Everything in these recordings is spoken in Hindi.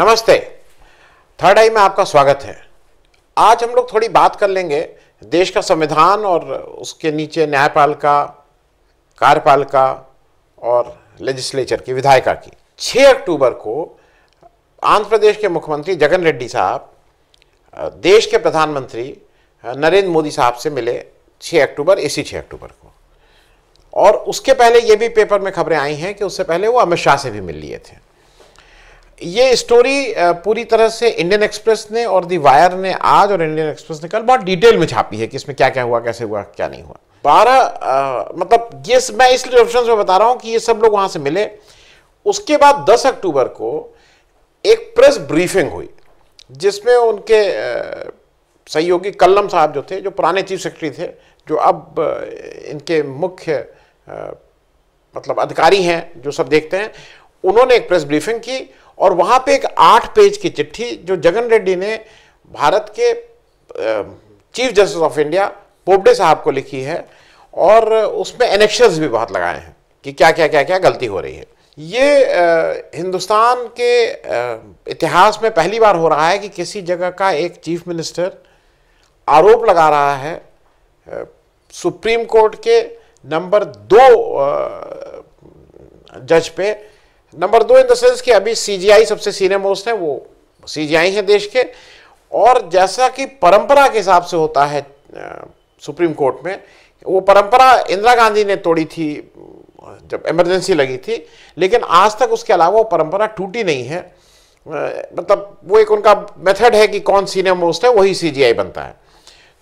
नमस्ते थर्ड आई में आपका स्वागत है आज हम लोग थोड़ी बात कर लेंगे देश का संविधान और उसके नीचे न्यायपालिका कार्यपालिका और लेजिस्लेचर की विधायिका की 6 अक्टूबर को आंध्र प्रदेश के मुख्यमंत्री जगन रेड्डी साहब देश के प्रधानमंत्री नरेंद्र मोदी साहब से मिले 6 अक्टूबर इसी 6 अक्टूबर को और उसके पहले ये भी पेपर में खबरें आई हैं कि उससे पहले वो अमित शाह से भी मिल लिए थे ये स्टोरी पूरी तरह से इंडियन एक्सप्रेस ने और दी वायर ने आज और इंडियन एक्सप्रेस ने कल बहुत डिटेल में छापी है कि इसमें क्या क्या हुआ कैसे हुआ क्या नहीं हुआ बारह मतलब ये मैं इसलिए ऑप्शन में बता रहा हूँ कि ये सब लोग वहाँ से मिले उसके बाद दस अक्टूबर को एक प्रेस ब्रीफिंग हुई जिसमें उनके सहयोगी कल्लम साहब जो थे जो पुराने चीफ सेक्रेटरी थे जो अब इनके मुख्य मतलब अधिकारी हैं जो सब देखते हैं उन्होंने एक प्रेस ब्रीफिंग की और वहाँ पे एक आठ पेज की चिट्ठी जो जगन रेड्डी ने भारत के chief justice of India Bobde साहब को लिखी है और उसमें एनेक्शन भी बहुत लगाए हैं कि क्या क्या क्या क्या गलती हो रही है ये हिंदुस्तान के इतिहास में पहली बार हो रहा है कि किसी जगह का एक चीफ मिनिस्टर आरोप लगा रहा है सुप्रीम कोर्ट के नंबर दो जज पे नंबर दो इन द सेंस कि अभी सीजीआई सबसे सीनियर मोस्ट है वो सीजीआई है देश के और जैसा कि परंपरा के हिसाब से होता है सुप्रीम कोर्ट में वो परंपरा इंदिरा गांधी ने तोड़ी थी जब इमरजेंसी लगी थी लेकिन आज तक उसके अलावा वो परंपरा टूटी नहीं है मतलब वो एक उनका मेथड है कि कौन सीनियर मोस्ट है वही सीजीआई बनता है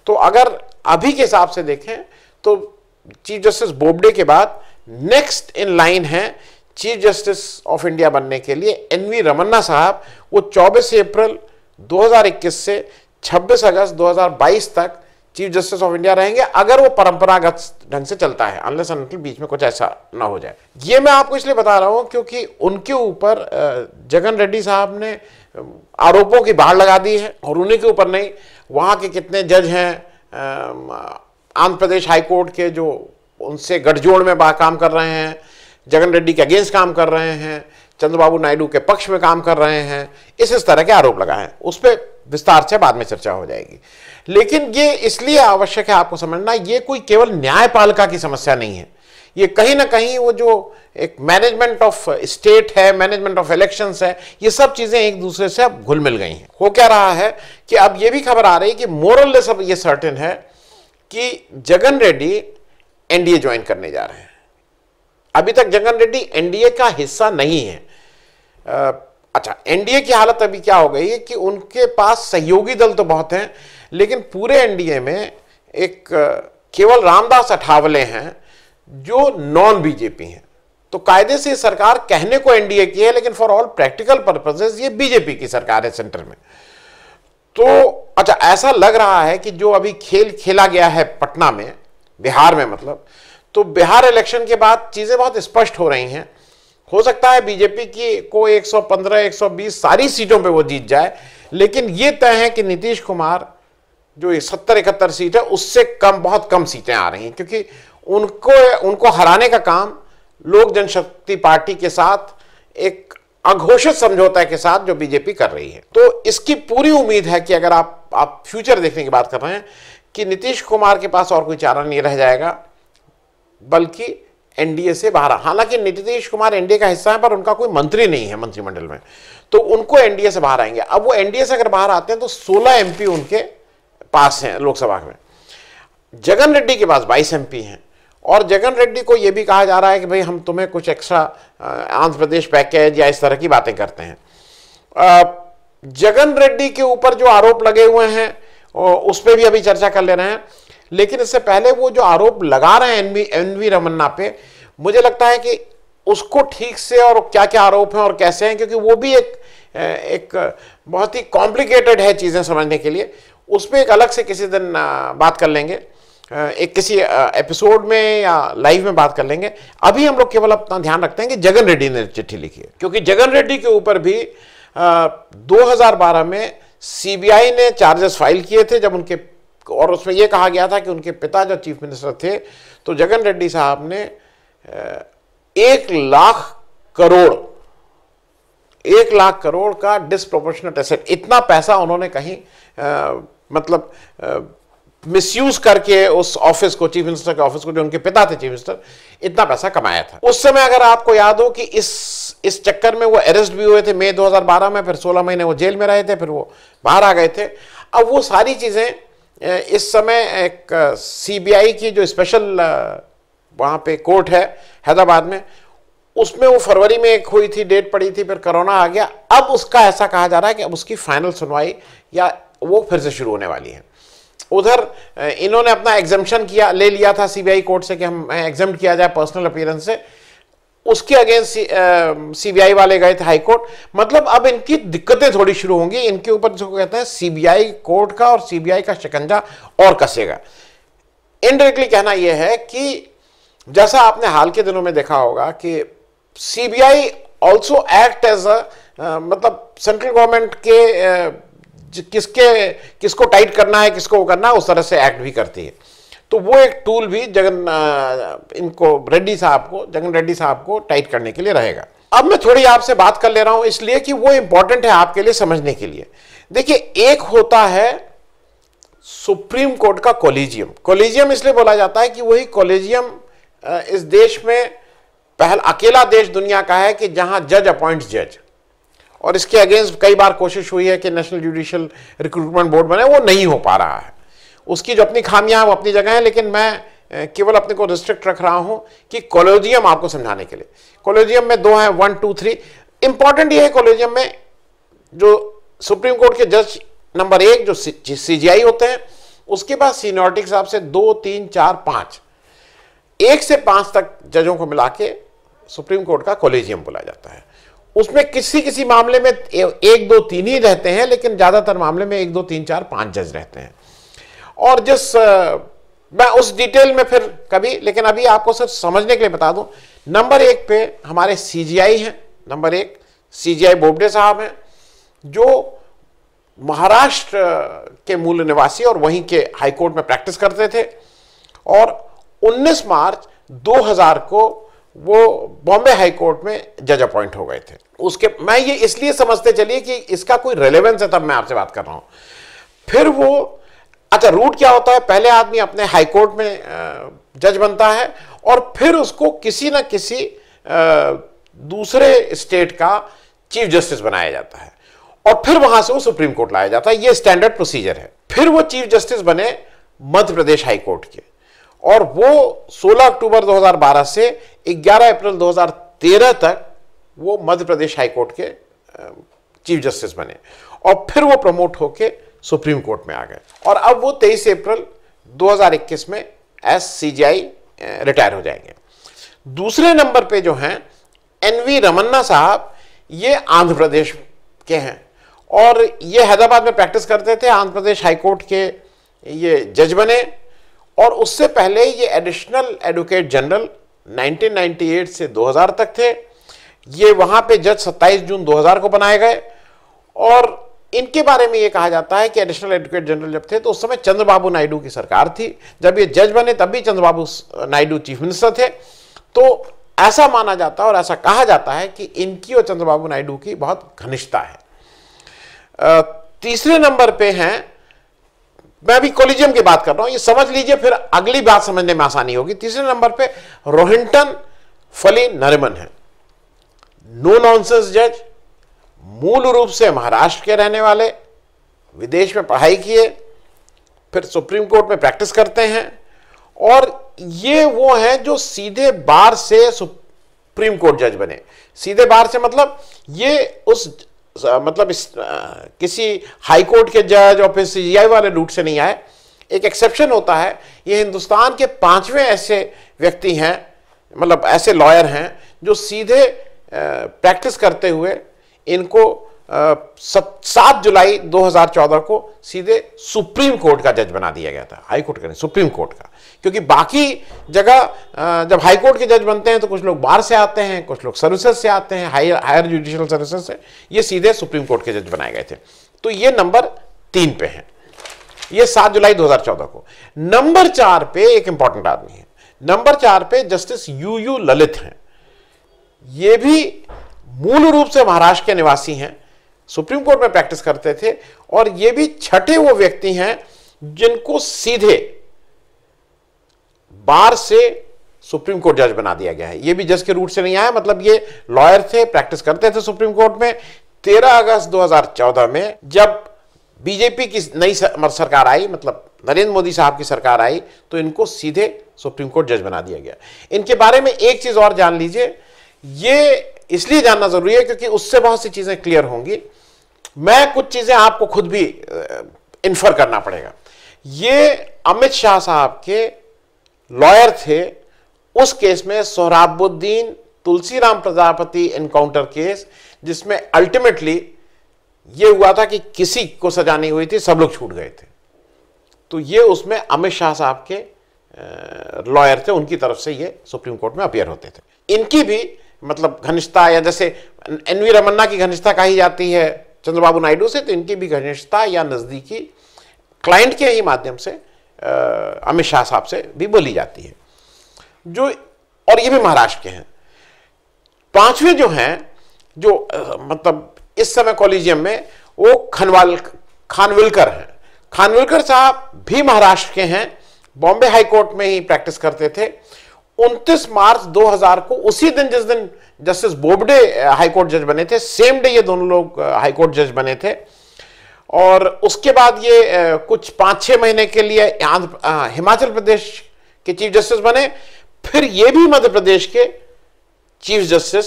तो अगर अभी के हिसाब से देखें तो चीफ जस्टिस बोबडे के बाद नेक्स्ट इन लाइन है चीफ जस्टिस ऑफ इंडिया बनने के लिए एनवी रमन्ना साहब वो 24 अप्रैल 2021 से 26 अगस्त 2022 तक चीफ जस्टिस ऑफ इंडिया रहेंगे अगर वो परंपरागत ढंग से चलता है अनलेस अनटिल बीच में कुछ ऐसा ना हो जाए ये मैं आपको इसलिए बता रहा हूँ क्योंकि उनके ऊपर जगन रेड्डी साहब ने आरोपों की बाढ़ लगा दी है और उन्हीं के ऊपर नहीं वहाँ के कितने जज हैं आंध्र प्रदेश हाईकोर्ट के जो उनसे गठजोड़ में काम कर रहे हैं जगन रेड्डी के अगेंस्ट काम कर रहे हैं चंद्रबाबू नायडू के पक्ष में काम कर रहे हैं इस इस तरह के आरोप लगाए हैं उस पर विस्तार से बाद में चर्चा हो जाएगी लेकिन ये इसलिए आवश्यक है आपको समझना ये कोई केवल न्यायपालिका की समस्या नहीं है ये कहीं ना कहीं वो जो एक मैनेजमेंट ऑफ स्टेट है मैनेजमेंट ऑफ इलेक्शंस है ये सब चीज़ें एक दूसरे से अब घुल मिल गई हैं हो क्या रहा है कि अब ये भी खबर आ रही है कि मोरल सब ये सर्टेन है कि जगन रेड्डी एनडीए ज्वाइन करने जा रहे हैं अभी तक जगन रेड्डी एनडीए का हिस्सा नहीं है आ, अच्छा एनडीए की हालत अभी क्या हो गई है कि उनके पास सहयोगी दल तो बहुत हैं लेकिन पूरे एनडीए में एक केवल रामदास अठावले हैं जो नॉन बीजेपी हैं तो कायदे से सरकार कहने को एनडीए की है लेकिन फॉर ऑल प्रैक्टिकल पर्पजेज ये बीजेपी की सरकार है सेंटर में तो अच्छा ऐसा लग रहा है कि जो अभी खेल खेला गया है पटना में बिहार में मतलब तो बिहार इलेक्शन के बाद चीज़ें बहुत स्पष्ट हो रही हैं हो सकता है बीजेपी की को 115 120 सारी सीटों पे वो जीत जाए लेकिन ये तय है कि नीतीश कुमार जो सत्तर इकहत्तर सीट है उससे कम बहुत कम सीटें आ रही हैं क्योंकि उनको उनको हराने का काम लोक जनशक्ति पार्टी के साथ एक अघोषित समझौता के साथ जो बीजेपी कर रही है तो इसकी पूरी उम्मीद है कि अगर आप आप फ्यूचर देखने की बात कर रहे हैं कि नीतीश कुमार के पास और कोई चारा नहीं रह जाएगा बल्कि एनडीए से बाहर हालांकि नीतीश कुमार एनडीए का हिस्सा है पर उनका कोई मंत्री नहीं है मंत्रिमंडल में तो उनको एनडीए से बाहर आएंगे अब वो एनडीए से अगर बाहर आते हैं तो 16 एमपी उनके पास हैं लोकसभा में जगन रेड्डी के पास 22 एमपी हैं और जगन रेड्डी को ये भी कहा जा रहा है कि भाई हम तुम्हें कुछ एक्स्ट्रा आंध्र प्रदेश पैकेज या इस तरह की बातें करते हैं जगन रेड्डी के ऊपर जो आरोप लगे हुए हैं उस पर भी अभी चर्चा कर ले रहे हैं लेकिन इससे पहले वो जो आरोप लगा रहे हैं एनवी एनवी रमन्ना पे मुझे लगता है कि उसको ठीक से और क्या क्या आरोप हैं और कैसे हैं क्योंकि वो भी एक एक बहुत ही कॉम्प्लिकेटेड है चीज़ें समझने के लिए उस पर एक अलग से किसी दिन बात कर लेंगे एक किसी एपिसोड में या लाइव में बात कर लेंगे अभी हम लोग केवल अपना ध्यान रखते हैं कि जगन रेड्डी ने चिट्ठी लिखी है क्योंकि जगन रेड्डी के ऊपर भी आ, 2012 में सीबीआई ने चार्जेस फाइल किए थे जब उनके और उसमें यह कहा गया था कि उनके पिता जब चीफ मिनिस्टर थे तो जगन रेड्डी साहब ने एक लाख करोड़ एक लाख करोड़ का डिसप्रोपोर्शनट एसेट इतना पैसा उन्होंने कहीं आ, मतलब मिसयूज करके उस ऑफिस को चीफ मिनिस्टर के ऑफिस को जो उनके पिता थे चीफ मिनिस्टर इतना पैसा कमाया था उस समय अगर आपको याद हो कि इस इस चक्कर में वो अरेस्ट भी हुए थे मई 2012 में फिर 16 महीने वो जेल में रहे थे फिर वो बाहर आ गए थे अब वो सारी चीज़ें इस समय एक सीबीआई की जो स्पेशल वहाँ पे कोर्ट है हैदराबाद में उसमें वो फरवरी में एक हुई थी डेट पड़ी थी फिर कोरोना आ गया अब उसका ऐसा कहा जा रहा है कि अब उसकी फाइनल सुनवाई या वो फिर से शुरू होने वाली है उधर इन्होंने अपना एग्जम्पन किया ले लिया था सीबीआई कोर्ट से कि हम एग्जाम किया जाए पर्सनल अपीयरेंस से उसके अगेंस्ट सीबीआई um, वाले गए थे हाई कोर्ट मतलब अब इनकी दिक्कतें थोड़ी शुरू होंगी इनके ऊपर जो कहते हैं सीबीआई कोर्ट का और सीबीआई का शिकंजा और कसेगा इनडायरेक्टली कहना यह है कि जैसा आपने हाल के दिनों में देखा होगा कि CBI also act as a मतलब सेंट्रल गवर्नमेंट के uh, किसके किसको टाइट करना है किसको वो करना है उस तरह से एक्ट भी करती है तो वो एक टूल भी जगन इनको रेड्डी साहब को जगन रेड्डी साहब को टाइट करने के लिए रहेगा अब मैं थोड़ी आपसे बात कर ले रहा हूं इसलिए कि वो इंपॉर्टेंट है आपके लिए समझने के लिए देखिए एक होता है सुप्रीम कोर्ट का कॉलेजियम कॉलेजियम इसलिए बोला जाता है कि वही कॉलेजियम इस देश में पहल अकेला देश दुनिया का है कि जहां जज अपॉइंट जज और इसके अगेंस्ट कई बार कोशिश हुई है कि नेशनल जुडिशियल रिक्रूटमेंट बोर्ड बने वो नहीं हो पा रहा है उसकी जो अपनी खामियां हैं वो अपनी जगह हैं लेकिन मैं केवल अपने को रिस्ट्रिक्ट रख रहा हूं कि कॉलोजियम आपको समझाने के लिए कॉलोजियम में दो हैं वन टू थ्री इंपॉर्टेंट ये है कॉलोजियम में जो सुप्रीम कोर्ट के जज नंबर एक जो सी जी आई होते हैं उसके बाद सीनियोरिटी के हिसाब से दो तीन चार पाँच एक से पाँच तक जजों को मिला के सुप्रीम कोर्ट का कॉलेजियम बोला जाता है उसमें किसी किसी मामले में एक दो तीन ही रहते हैं लेकिन ज़्यादातर मामले में एक दो तीन चार पाँच जज रहते हैं और जिस मैं उस डिटेल में फिर कभी लेकिन अभी आपको सिर्फ समझने के लिए बता दूं नंबर एक पे हमारे सीजीआई हैं नंबर एक सीजीआई बोबडे साहब हैं जो महाराष्ट्र के मूल निवासी और वहीं के हाईकोर्ट में प्रैक्टिस करते थे और 19 मार्च 2000 को वो बॉम्बे हाईकोर्ट में जज अपॉइंट हो गए थे उसके मैं ये इसलिए समझते चलिए कि इसका कोई रेलेवेंस है तब मैं आपसे बात कर रहा हूं फिर वो अच्छा रूट क्या होता है पहले आदमी अपने हाईकोर्ट में जज बनता है और फिर उसको किसी न किसी दूसरे स्टेट का चीफ जस्टिस बनाया जाता है और फिर वहां से वो सुप्रीम कोर्ट लाया जाता है ये स्टैंडर्ड प्रोसीजर है फिर वो चीफ जस्टिस बने मध्य प्रदेश हाई कोर्ट के और वो 16 अक्टूबर 2012 से 11 अप्रैल 2013 तक वो मध्य प्रदेश हाई कोर्ट के चीफ जस्टिस बने और फिर वो प्रमोट होके सुप्रीम कोर्ट में आ गए और अब वो 23 अप्रैल 2021 में एस सी रिटायर हो जाएंगे दूसरे नंबर पे जो हैं एनवी रमन्ना साहब ये आंध्र प्रदेश के हैं और ये हैदराबाद में प्रैक्टिस करते थे आंध्र प्रदेश हाईकोर्ट के ये जज बने और उससे पहले ये एडिशनल एडवोकेट जनरल 1998 से 2000 तक थे ये वहाँ पे जज 27 जून 2000 को बनाए गए और इनके बारे में ये कहा जाता है कि एडिशनल एडवोकेट जनरल जब थे तो उस समय चंद्रबाबू नायडू की सरकार थी जब ये जज बने तब भी चंद्रबाबू नायडू चीफ मिनिस्टर थे तो ऐसा माना जाता है और ऐसा कहा जाता है कि इनकी और चंद्रबाबू नायडू की बहुत घनिष्ठता है तीसरे नंबर पे हैं मैं अभी कोलिजियम की बात कर रहा हूं ये समझ लीजिए फिर अगली बात समझने में आसानी होगी तीसरे नंबर पे रोहिंटन फली नरिमन है नो नॉनसेंस जज मूल रूप से महाराष्ट्र के रहने वाले विदेश में पढ़ाई किए फिर सुप्रीम कोर्ट में प्रैक्टिस करते हैं और ये वो हैं जो सीधे बार से सुप्रीम कोर्ट जज बने सीधे बार से मतलब ये उस मतलब इस आ, किसी हाई कोर्ट के जज और फिर सीजीआई वाले रूट से नहीं आए एक एक्सेप्शन होता है ये हिंदुस्तान के पांचवें ऐसे व्यक्ति हैं मतलब ऐसे लॉयर हैं जो सीधे प्रैक्टिस करते हुए इनको सात जुलाई 2014 को सीधे सुप्रीम कोर्ट का जज बना दिया गया था हाई कोर्ट का नहीं सुप्रीम कोर्ट का क्योंकि बाकी जगह जब हाई कोर्ट के जज बनते हैं तो कुछ लोग बाहर से आते हैं कुछ लोग सर्विसेज से आते हैं हायर हायर जुडिशियल सर्विसेज से ये सीधे सुप्रीम कोर्ट के जज बनाए गए थे तो ये नंबर तीन पे है ये सात जुलाई 2014 को नंबर चार पे एक इंपॉर्टेंट आदमी है नंबर चार पे जस्टिस यू यू ललित हैं ये भी मूल रूप से महाराष्ट्र के निवासी हैं सुप्रीम कोर्ट में प्रैक्टिस करते थे और ये भी छठे वो व्यक्ति हैं जिनको सीधे बार से सुप्रीम कोर्ट जज बना दिया गया है ये भी जज के रूट से नहीं आया मतलब ये लॉयर थे प्रैक्टिस करते थे सुप्रीम कोर्ट में 13 अगस्त 2014 में जब बीजेपी की नई सरकार आई मतलब नरेंद्र मोदी साहब की सरकार आई तो इनको सीधे सुप्रीम कोर्ट जज बना दिया गया इनके बारे में एक चीज और जान लीजिए ये इसलिए जानना जरूरी है क्योंकि उससे बहुत सी चीजें क्लियर होंगी मैं कुछ चीजें आपको खुद भी इन्फर करना पड़ेगा ये अमित शाह साहब के लॉयर थे उस केस में सोहराबुद्दीन तुलसीराम प्रजापति एनकाउंटर केस जिसमें अल्टीमेटली ये हुआ था कि किसी को सजा नहीं हुई थी सब लोग छूट गए थे तो ये उसमें अमित शाह साहब के लॉयर थे उनकी तरफ से ये सुप्रीम कोर्ट में अपियर होते थे इनकी भी मतलब घनिष्ठता या जैसे एन वी रमन्ना की घनिष्ठता कही जाती है चंद्रबाबू नायडू से तो इनकी भी घनिष्ठता या नज़दीकी क्लाइंट के ही माध्यम से अमित शाह साहब से भी बोली जाती है जो और ये भी महाराष्ट्र के हैं पांचवें जो हैं जो मतलब इस समय कॉलेजियम में वो खनवाल खानविलकर हैं खानविलकर साहब भी महाराष्ट्र के हैं बॉम्बे हाईकोर्ट में ही प्रैक्टिस करते थे 29 मार्च 2000 को उसी दिन जिस दिन जस्टिस बोबडे हाईकोर्ट जज बने थे सेम डे ये दोनों लोग हाईकोर्ट जज बने थे और उसके बाद ये कुछ पांच छह महीने के लिए हिमाचल प्रदेश के चीफ जस्टिस बने फिर ये भी मध्य प्रदेश के चीफ जस्टिस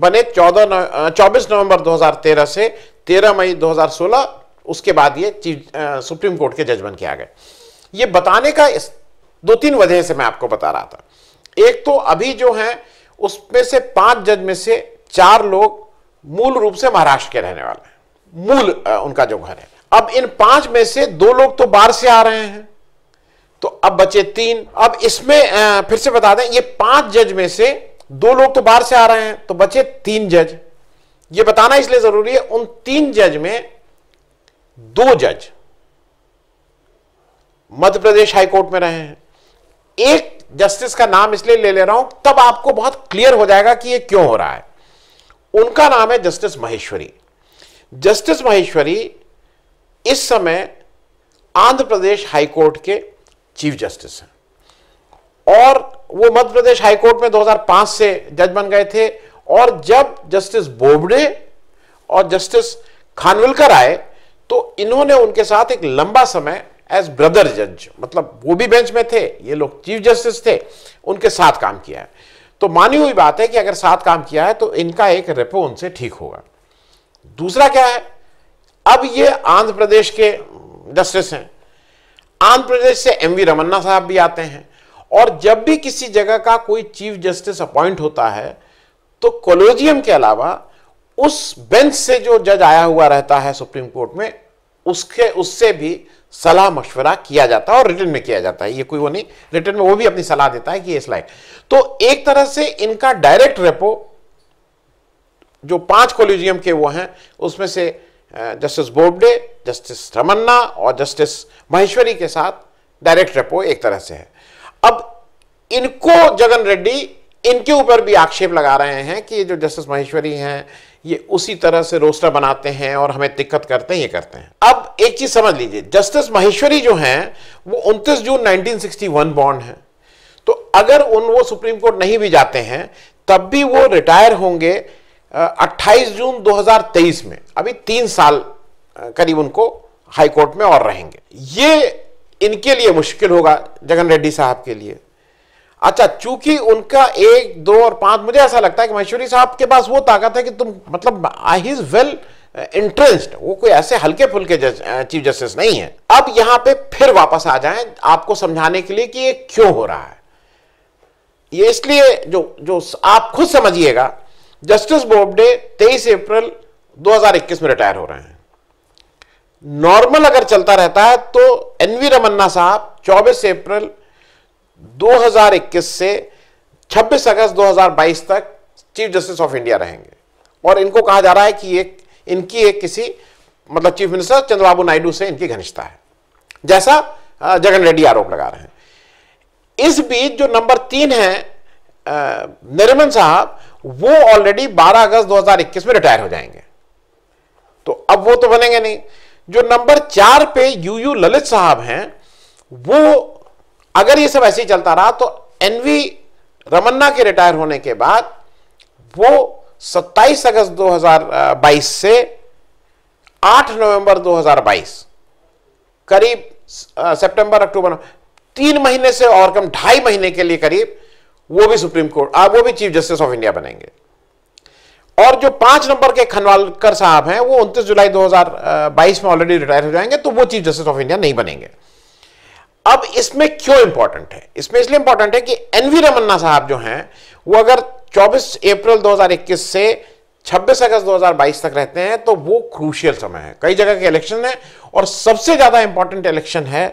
बने चौदह चौबीस नवंबर 2013 से 13 मई 2016 उसके बाद ये चीफ सुप्रीम कोर्ट के जज बन के आ गए ये बताने का दो तीन वजह से मैं आपको बता रहा था एक तो अभी जो है उसमें से पांच जज में से चार लोग मूल रूप से महाराष्ट्र के रहने वाले हैं मूल उनका जो घर है अब इन पांच में से दो लोग तो बाहर से आ रहे हैं तो अब बचे तीन अब इसमें फिर से बता दें ये पांच जज में से दो लोग तो बाहर से आ रहे हैं तो बचे तीन जज ये बताना इसलिए जरूरी है उन तीन जज में दो जज मध्य प्रदेश हाईकोर्ट में रहे हैं एक जस्टिस का नाम इसलिए ले ले रहा हूं तब आपको बहुत क्लियर हो जाएगा कि ये क्यों हो रहा है उनका नाम है जस्टिस महेश्वरी जस्टिस महेश्वरी इस समय आंध्र प्रदेश हाईकोर्ट के चीफ जस्टिस हैं और वो मध्य प्रदेश हाईकोर्ट में 2005 से जज बन गए थे और जब जस्टिस बोबडे और जस्टिस खानविलकर आए तो इन्होंने उनके साथ एक लंबा समय एज ब्रदर जज मतलब वो भी बेंच में थे ये लोग चीफ जस्टिस थे उनके साथ काम किया है तो मानी हुई बात है कि अगर साथ काम किया है तो इनका एक रेपो उनसे ठीक होगा दूसरा क्या है अब ये आंध्र प्रदेश के जस्टिस हैं आंध्र प्रदेश से एम वी रमन्ना साहब भी आते हैं और जब भी किसी जगह का कोई चीफ जस्टिस अपॉइंट होता है तो कोलोजियम के अलावा उस बेंच से जो जज आया हुआ रहता है सुप्रीम कोर्ट में उसके उससे भी सलाह मशवरा किया जाता है और रिटर्न में किया जाता है ये कोई वो नहीं रिटर्न में वो भी अपनी सलाह देता है कि इस लाइक तो एक तरह से इनका डायरेक्ट रेपो जो पांच कोलिजियम के वो हैं उसमें से जस्टिस बोबडे जस्टिस रमन्ना और जस्टिस महेश्वरी के साथ डायरेक्ट रेपो एक तरह से है अब इनको जगन रेड्डी इनके ऊपर भी आक्षेप लगा रहे हैं कि जो जस्टिस महेश्वरी हैं ये उसी तरह से रोस्टर बनाते हैं और हमें दिक्कत करते हैं ये करते हैं अब एक चीज समझ लीजिए जस्टिस महेश्वरी जो हैं वो 29 जून 1961 बॉर्न हैं तो अगर उन वो सुप्रीम कोर्ट नहीं भी जाते हैं तब भी वो रिटायर होंगे 28 जून 2023 में अभी तीन साल करीब उनको हाई कोर्ट में और रहेंगे ये इनके लिए मुश्किल होगा जगन रेड्डी साहब के लिए अच्छा चूंकि उनका एक दो और पांच मुझे ऐसा लगता है कि महेश्वरी साहब के पास वो ताकत है कि तुम मतलब आई इज वेल इंटरेस्ट वो कोई ऐसे हल्के फुल्के चीफ जस्टिस uh, नहीं है अब यहां पे फिर वापस आ जाए आपको समझाने के लिए कि ये क्यों हो रहा है ये इसलिए जो जो आप खुद समझिएगा जस्टिस बोबडे 23 अप्रैल 2021 में रिटायर हो रहे हैं नॉर्मल अगर चलता रहता है तो एनवी रमन्ना साहब 24 अप्रैल 2021 से 26 अगस्त 2022 तक चीफ जस्टिस ऑफ इंडिया रहेंगे और इनको कहा जा रहा है कि एक इनकी एक किसी मतलब चीफ मिनिस्टर चंद्रबाबू नायडू से इनकी घनिष्ठता है जैसा जगन रेड्डी आरोप लगा रहे हैं इस बीच जो नंबर तीन है निर्मन साहब वो ऑलरेडी 12 अगस्त 2021 में रिटायर हो जाएंगे तो अब वो तो बनेंगे नहीं जो नंबर चार पे यूयू ललित साहब हैं वो अगर ये सब ऐसे ही चलता रहा तो एनवी रमन्ना के रिटायर होने के बाद वो 27 अगस्त 2022 से 8 नवंबर 2022 करीब सितंबर अक्टूबर तीन महीने से और कम ढाई महीने के लिए करीब वो भी सुप्रीम कोर्ट वो भी चीफ जस्टिस ऑफ इंडिया बनेंगे और जो पांच नंबर के खनवालकर साहब हैं वो 29 जुलाई 2022 में ऑलरेडी रिटायर हो जाएंगे तो वो चीफ जस्टिस ऑफ इंडिया नहीं बनेंगे अब इसमें क्यों इंपॉर्टेंट है इसमें इसलिए इंपॉर्टेंट है कि एनवी रमन्ना साहब जो हैं वो अगर 24 अप्रैल 2021 से 26 अगस्त 2022 तक रहते हैं तो वो क्रूशियल समय है कई जगह के इलेक्शन है और सबसे ज्यादा इंपॉर्टेंट इलेक्शन है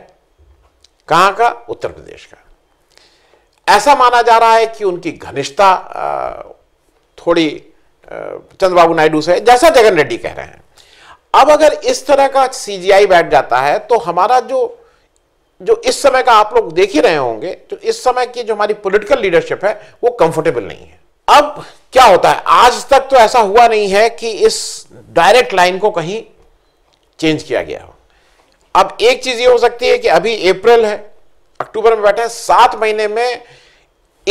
कहां का उत्तर प्रदेश का ऐसा माना जा रहा है कि उनकी घनिष्ठता थोड़ी चंद्रबाबू नायडू से जैसा जगन रेड्डी कह रहे हैं अब अगर इस तरह का सीजीआई बैठ जाता है तो हमारा जो जो इस समय का आप लोग देख ही रहे होंगे तो इस समय की जो हमारी पॉलिटिकल लीडरशिप है वो कंफर्टेबल नहीं है अब क्या होता है आज तक तो ऐसा हुआ नहीं है कि इस डायरेक्ट लाइन को कहीं चेंज किया गया हो अब एक चीज ये हो सकती है कि अभी अप्रैल है अक्टूबर में बैठे सात महीने में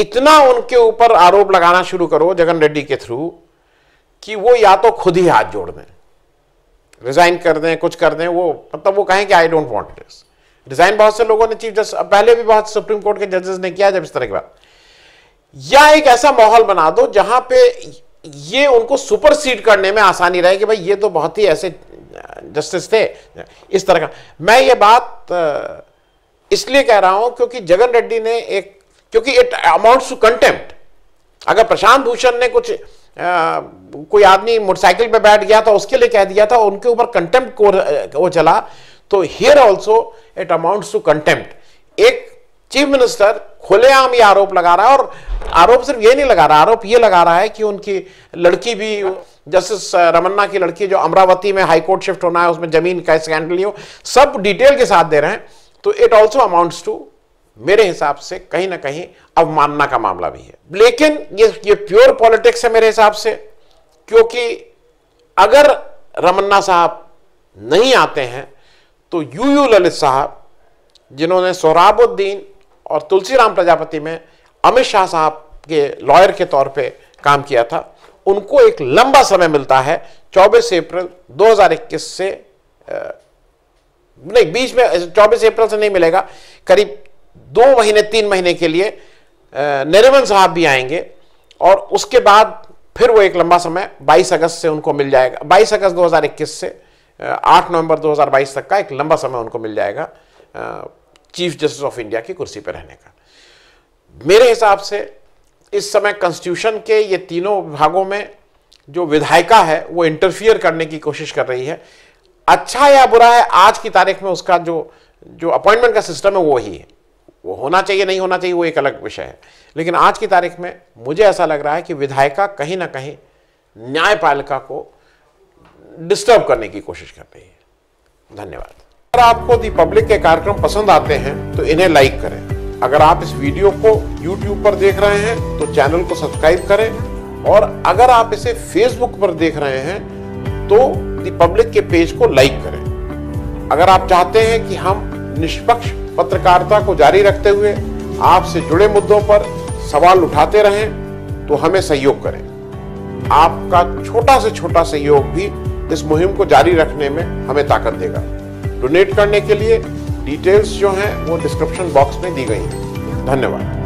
इतना उनके ऊपर आरोप लगाना शुरू करो जगन रेड्डी के थ्रू कि वो या तो खुद ही हाथ जोड़ दें रिजाइन कर दें कुछ कर दें वो मतलब वो कहें कि I don't want this resign बहुत से लोगों ने चीफ जस्टिस पहले भी बहुत सुप्रीम कोर्ट के जजेस ने किया जब इस तरह की बात या एक ऐसा माहौल बना दो जहां पे ये उनको सुपर सीट करने में आसानी रहे कि भाई ये तो बहुत ही ऐसे जस्टिस थे इस तरह का मैं ये बात इसलिए कह रहा हूं क्योंकि जगन रेड्डी ने एक क्योंकि इट अमाउंट्स टू कंटेम्प्ट अगर प्रशांत भूषण ने कुछ आ, कोई आदमी मोटरसाइकिल पे बैठ गया था उसके लिए कह दिया था उनके ऊपर कंटेम्प्ट को वो चला तो here also it amounts to contempt एक चीफ मिनिस्टर खुलेआम ये आरोप लगा रहा है और आरोप सिर्फ ये नहीं लगा रहा आरोप ये लगा रहा है कि उनकी लड़की भी जस्टिस रमन्ना की लड़की जो अमरावती में हाईकोर्ट शिफ्ट होना है उसमें जमीन का स्कैंडल हो सब डिटेल के साथ दे रहे हैं तो इट ऑल्सो अमाउंट्स टू मेरे हिसाब से कहीं ना कहीं अवमानना का मामला भी है लेकिन ये ये प्योर पॉलिटिक्स है मेरे हिसाब से क्योंकि अगर रमन्ना साहब नहीं आते हैं तो यू यू ललित साहब जिन्होंने सोहराबुद्दीन और तुलसीराम प्रजापति में अमित शाह साहब के लॉयर के तौर पे काम किया था उनको एक लंबा समय मिलता है 24 अप्रैल 2021 से नहीं बीच में 24 अप्रैल से नहीं मिलेगा करीब दो महीने तीन महीने के लिए निरवन साहब भी आएंगे और उसके बाद फिर वो एक लंबा समय 22 अगस्त से उनको मिल जाएगा 22 अगस्त 2021 से आठ नवंबर 2022 तक का एक लंबा समय उनको मिल जाएगा चीफ जस्टिस ऑफ इंडिया की कुर्सी पर रहने का मेरे हिसाब से इस समय कॉन्स्टिट्यूशन के ये तीनों विभागों में जो विधायिका है वो इंटरफियर करने की कोशिश कर रही है अच्छा या बुरा है आज की तारीख में उसका जो जो अपॉइंटमेंट का सिस्टम है वो ही है वो होना चाहिए नहीं होना चाहिए वो एक अलग विषय है लेकिन आज की तारीख में मुझे ऐसा लग रहा है कि विधायिका कहीं ना कहीं न्यायपालिका को डिस्टर्ब करने की कोशिश कर रही है धन्यवाद अगर आपको दी पब्लिक के कार्यक्रम पसंद आते हैं तो इन्हें लाइक करें अगर आप इस वीडियो को यूट्यूब पर देख रहे हैं तो चैनल को सब्सक्राइब करें और अगर आप इसे फेसबुक पर देख रहे हैं तो दी पब्लिक के पेज को लाइक करें अगर आप चाहते हैं कि हम निष्पक्ष पत्रकारिता को जारी रखते हुए आपसे जुड़े मुद्दों पर सवाल उठाते रहें तो हमें सहयोग करें आपका छोटा से छोटा सहयोग भी इस मुहिम को जारी रखने में हमें ताकत देगा डोनेट करने के लिए डिटेल्स जो हैं वो डिस्क्रिप्शन बॉक्स में दी गई हैं धन्यवाद